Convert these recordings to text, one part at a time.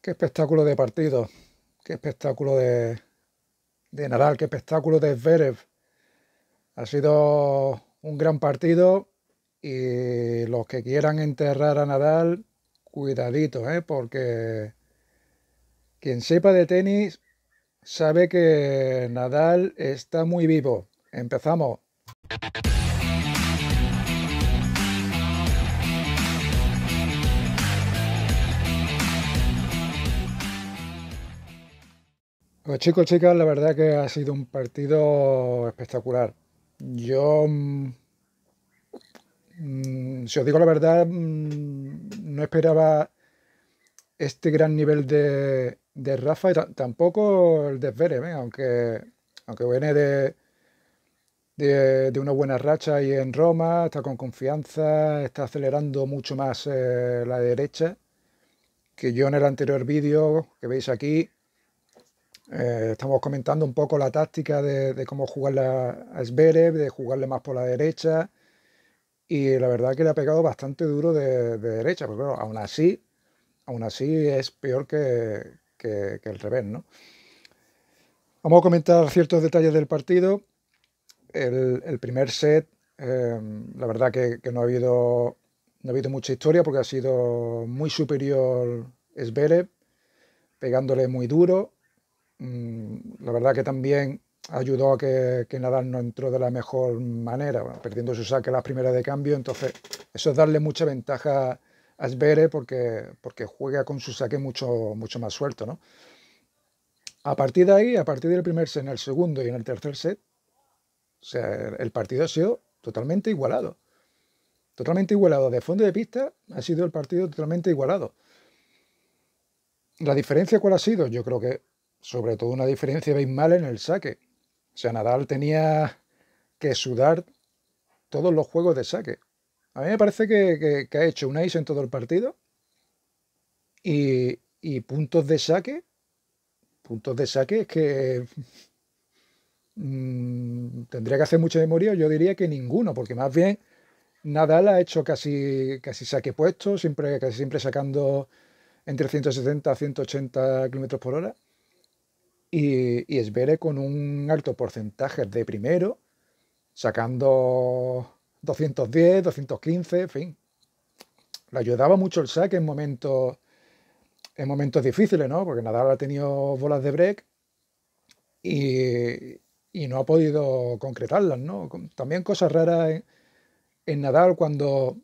Qué espectáculo de partido, qué espectáculo de, Nadal, qué espectáculo de Zverev. Ha sido un gran partido y los que quieran enterrar a Nadal, cuidadito, ¿eh? porque quien sepa de tenis sabe que Nadal está muy vivo. Empezamos. Pues chicos, chicas, la verdad que ha sido un partido espectacular. Yo, mm, si os digo la verdad, mm, no esperaba este gran nivel de, Rafa y tampoco el de ¿eh? aunque, aunque viene de, una buena racha y en Roma, está con confianza, está acelerando mucho más eh, la derecha, que yo en el anterior vídeo que veis aquí, eh, estamos comentando un poco la táctica de, cómo jugarle a Sverev, de jugarle más por la derecha. Y la verdad que le ha pegado bastante duro de, derecha, pero aún así, aún así es peor que, el revés, ¿no? Vamos a comentar ciertos detalles del partido. El, primer set, em, la verdad que, no, ha habido, ha habido mucha historia porque ha sido muy superior Sverev, pegándole muy duro, Mm, la verdad que también ayudó a que, Nadal no entró de la mejor manera, perdiendo su saque las primeras de cambio. Entonces, eso es darle mucha ventaja a Svere porque, porque juega con su saque mucho, mucho más suelto. A partir de ahí, a partir del primer set, en el segundo y en el tercer set, sea, el partido ha sido totalmente igualado. Totalmente igualado. De fondo de pista ha sido el partido totalmente igualado. ¿La diferencia cuál ha sido? Yo creo que sobre todo una diferencia mal en el saque. O sea, Nadal tenía que sudar todos los juegos de saque. A mí me parece que, ha hecho un ace en todo el partido y, puntos de saque. Puntos de saque es que mm, tendría que hacer mucha memoria. Yo diría que ninguno, porque más bien Nadal ha hecho casi, casi saque puesto, siempre, casi siempre sacando entre 160 a 180 kilómetros por hora y, y Esbere con un alto porcentaje de primero, sacando 210, 215, en fin. Le ayudaba mucho el saque en momentos, en momentos difíciles, ¿no? Porque Nadal ha tenido bolas de break y, no ha podido concretarlas, ¿no? También cosas raras en, Nadal cuando,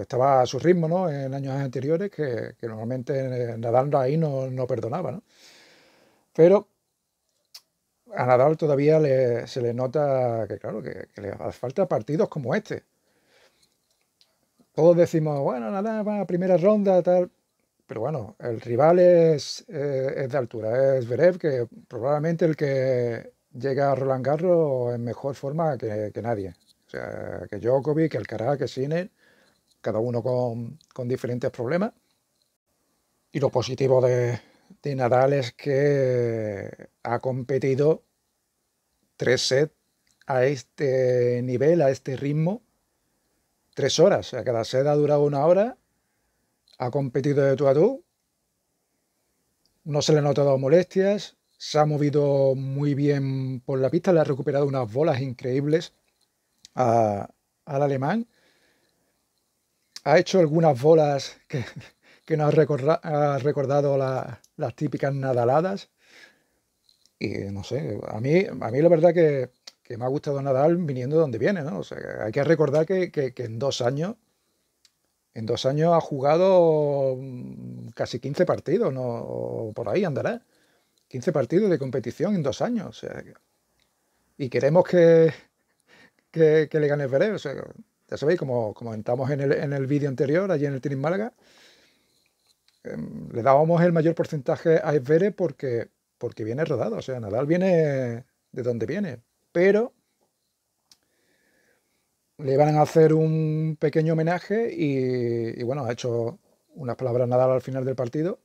estaba a su ritmo, ¿no? En años anteriores, que, normalmente Nadal ahí no, no perdonaba, ¿no? Pero a Nadal todavía se le nota que, claro, que, que le falta partidos como este. Todos decimos, bueno, Nadal va a primera ronda, tal. Pero bueno, el rival es, eh, es de altura, es Verev, que probablemente el que llega a Roland Garros en mejor forma que, nadie. O sea, que Djokovic, que Alcaraz, que Sine, cada uno con diferentes problemas. Y lo positivo de, de Nadal es que ha competido tres sets a este nivel, a este ritmo, tres horas. O sea, cada set ha durado una hora, ha competido de tú a tú, no se le han notado molestias, se ha movido muy bien por la pista, le ha recuperado unas bolas increíbles al alemán. Ha hecho algunas bolas que que nos ha recordado las típicas nadaladas. Y no sé, a mí, a mí la verdad que, que me ha gustado Nadal viniendo de donde viene, ¿no? hay que recordar que, que, en dos años, en dos años ha jugado mm, casi 15 partidos, ¿no? por ahí andará. 15 partidos de competición en dos años. y queremos que, que, le gane Veré. O ya sabéis, como comentamos en el, en el vídeo anterior, allí en el Tenis Málaga, Em, le dábamos el mayor porcentaje a Esvere porque, porque viene rodado. O sea, Nadal viene de donde viene. Pero le van a hacer un pequeño homenaje y, bueno, ha hecho unas palabras Nadal al final del partido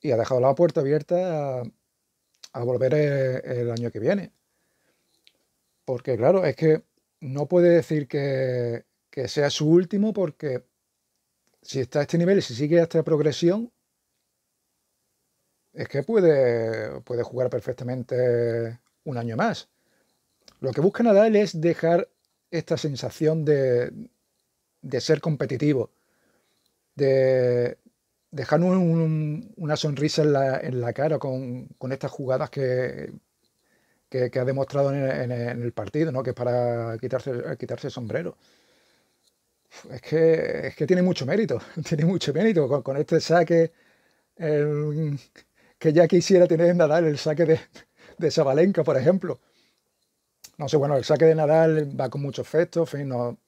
y ha dejado la puerta abierta a, volver el, año que viene. Porque claro, es que no puede decir que, que sea su último porque si está a este nivel y si sigue esta progresión, es que puede, puede jugar perfectamente un año más. Lo que busca Nadal es dejar esta sensación de, ser competitivo, de dejar una sonrisa en la, cara con, estas jugadas que, que, ha demostrado en, el partido, ¿no? que es para quitarse, quitarse el sombrero es que, tiene mucho mérito, tiene mucho mérito con, este saque em, que ya quisiera tener Nadal, el saque de, de por ejemplo. No sé, bueno, el saque de Nadal va con mucho efecto, fin, no,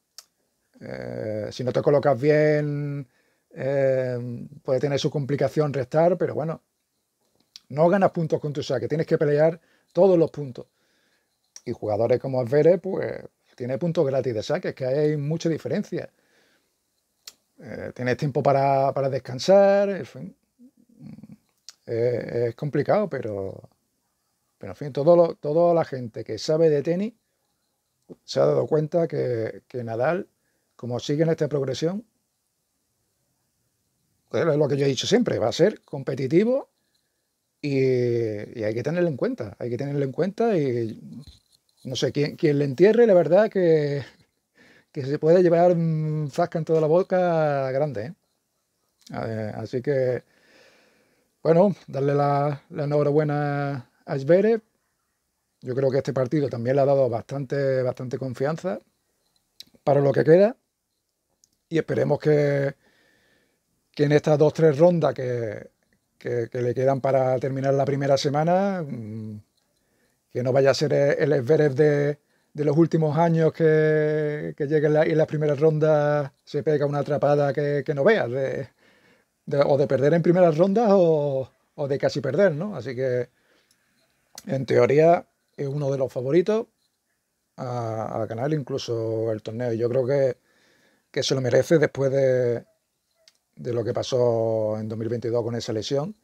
eh, si no te colocas bien, em, puede tener su complicación restar, pero bueno, no ganas puntos con tu saque, tienes que pelear todos los puntos. Y jugadores como Alvere, pues tiene puntos gratis de saque. Es que hay mucha diferencia. Eh, tienes tiempo para, descansar, es complicado, pero, pero en fin, todo toda la gente que sabe de tenis se ha dado cuenta que, Nadal, como sigue en esta progresión, pues es lo que yo he dicho siempre, va a ser competitivo y, y hay que tenerlo en cuenta, hay que tenerlo en cuenta y no sé, quién le entierre, la verdad que, que se puede llevar un zasca en toda la boca grande. ¿eh? así que, bueno, darle la, la enhorabuena a Esbere. Yo creo que este partido también le ha dado bastante, bastante confianza para lo que queda. Y esperemos que, en estas dos, tres rondas que, que le quedan para terminar la primera semana, mm, que no vaya a ser eh, el esveres de, de los últimos años que, que llegue en, las primeras rondas se pega una atrapada que, no veas, o de perder en primeras rondas o, o, de casi perder, ¿no? Así que, en teoría, es uno de los favoritos a, canal, ganar incluso el torneo. Y yo creo que, que se lo merece después de, de, lo que pasó en 2022 con esa lesión.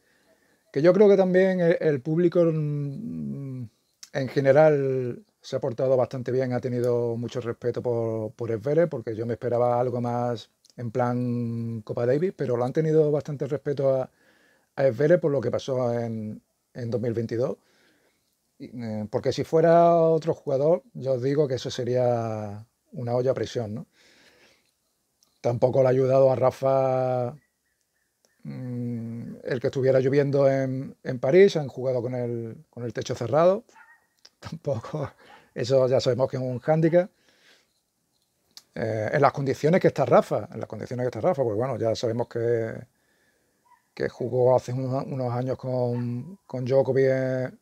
Que yo creo que también el público mm, en general se ha portado bastante bien, ha tenido mucho respeto por, por Esvere, porque yo me esperaba algo más en plan Copa Davis, pero lo han tenido bastante respeto a, a por lo que pasó en, 2022. Eh, porque si fuera otro jugador, yo os digo que eso sería una olla a presión, Tampoco le ha ayudado a Rafa mm, el que estuviera lloviendo en, París, han jugado con el, con el techo cerrado, tampoco, eso ya sabemos que es un hándicap. Eh, en las condiciones que está Rafa, en las condiciones que está Rafa, pues bueno, ya sabemos que, que jugó hace unos, años con, con Djokovic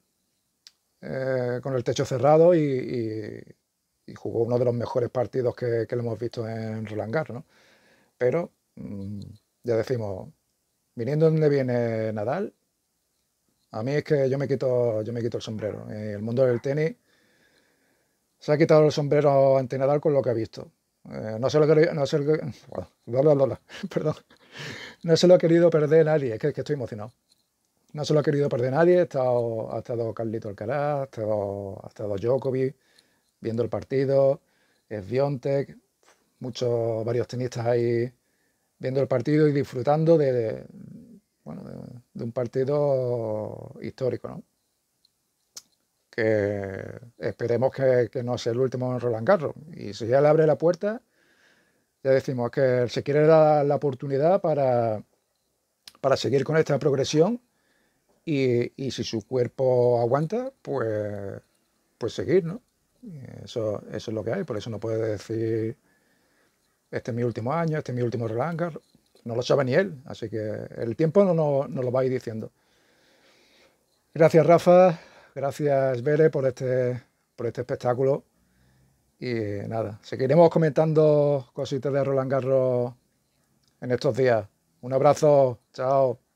eh, con el techo cerrado y, jugó uno de los mejores partidos que, que hemos visto en Roland Garros, Pero, mm, ya decimos, viniendo donde viene Nadal, a mí es que yo me quito, yo me quito el sombrero. Eh, el mundo del tenis se ha quitado el sombrero ante Nadal con lo que ha visto. Eh, no, se lo, no, se lo, perdón. no se lo ha querido perder nadie, es que, estoy emocionado. No se lo ha querido perder nadie, ha estado, Carlito Alcaraz, ha estado, Djokovic viendo el partido, es muchos, varios tenistas ahí viendo el partido y disfrutando de de, un partido histórico, ¿no? Que esperemos que, no sea el último en Roland Garros. Y si ya le abre la puerta, ya decimos que se quiere dar la oportunidad para, seguir con esta progresión y, si su cuerpo aguanta, pues, pues seguir, ¿no? Eso, eso es lo que hay, por eso no puede decir, este es mi último año, este es mi último Roland Garros. No lo sabe ni él, así que el tiempo no, lo va a ir diciendo. Gracias Rafa, gracias Vélez por este, por este espectáculo. Y nada, seguiremos comentando cositas de Roland Garros en estos días. Un abrazo, chao.